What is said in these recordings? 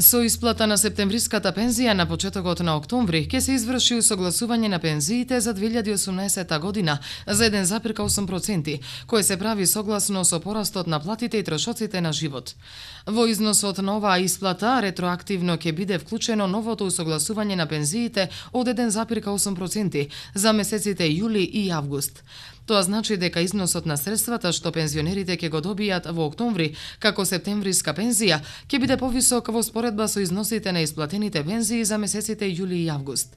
Со исплата на септемвриската пензија на почетокот на октомври ќе се изврши согласување на пензиите за 2018 година за 1,8%, кое се прави согласно со порастот на платите и трошоците на живот. Во износот на оваа исплата ретроактивно ќе биде вклучено новото согласување на пензиите од 1,8% за месеците јули и август. Тоа значи дека износот на средствата што пензионерите ќе го добијат во октомври, како септемвриска пензија, ќе биде повисок во споредба со износите на исплатените пензии за месеците јули и август.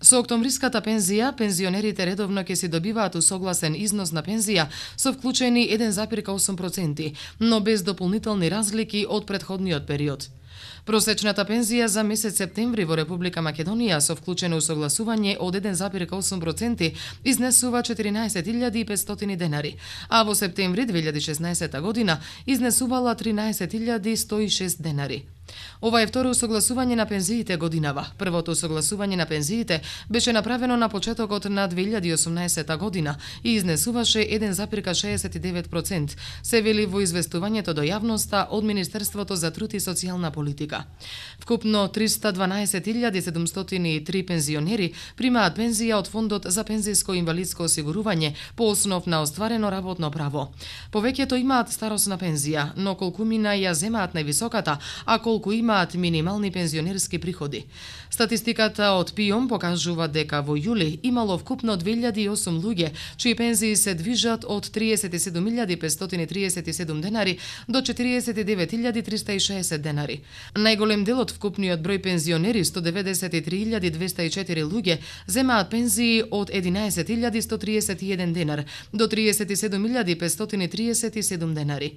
Со октомвриската пензија, пензионерите редовно ќе си добиваат усогласен износ на пензија со вклучени 1,8%, но без дополнителни разлики од предходниот период. Просечната пензија за месец септември во Република Македонија со вклучено согласување од 1,8% изнесува 14.500 денари, а во септември 2016 година изнесувала 13.106 денари. Ова е второ согласување на пензиите годинава. Првото согласување на пензиите беше направено на почетокот на 2018 година и изнесуваше 1,69%, се вели во известувањето до јавноста од Министерството за труд и социјална политика. Вкупно 312.703 пензионери примаат пензија од Фондот за пензиско инвалидско осигурување по основ на остварено работно право. Повеќето имаат старосна пензија, но колку мина ја земаат највисоката, а колку кои имаат минимални пензионерски приходи. Статистиката од ПИОМ покажува дека во јули имало вкупно 2008 луѓе чии пензии се движат од 37.537 денари до 49.360 денари. Најголем дел од вкупниот број пензионери 193.204 луѓе земаат пензии од 11.131 денар до 37.537 денари.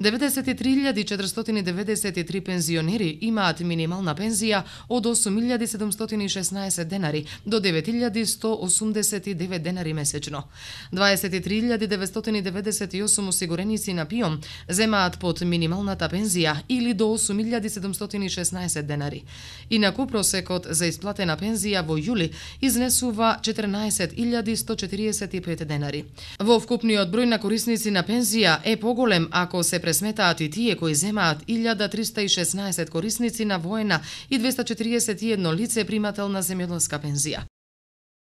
93.493 пензионери пензионери имаат минимална пензија од 8716 денари до 9189 денари месечно. 23998 осигуреници на пион земаат под минималната пензија или до 8716 денари. Инаку просекот за исплатена пензија во јули изнесува 14145 денари. Во вкупниот број на корисници на пензија е поголем ако се пресметаат и тие кои земаат 1316 15 корисници на воена и 241 лице примател на земјоделска пензија.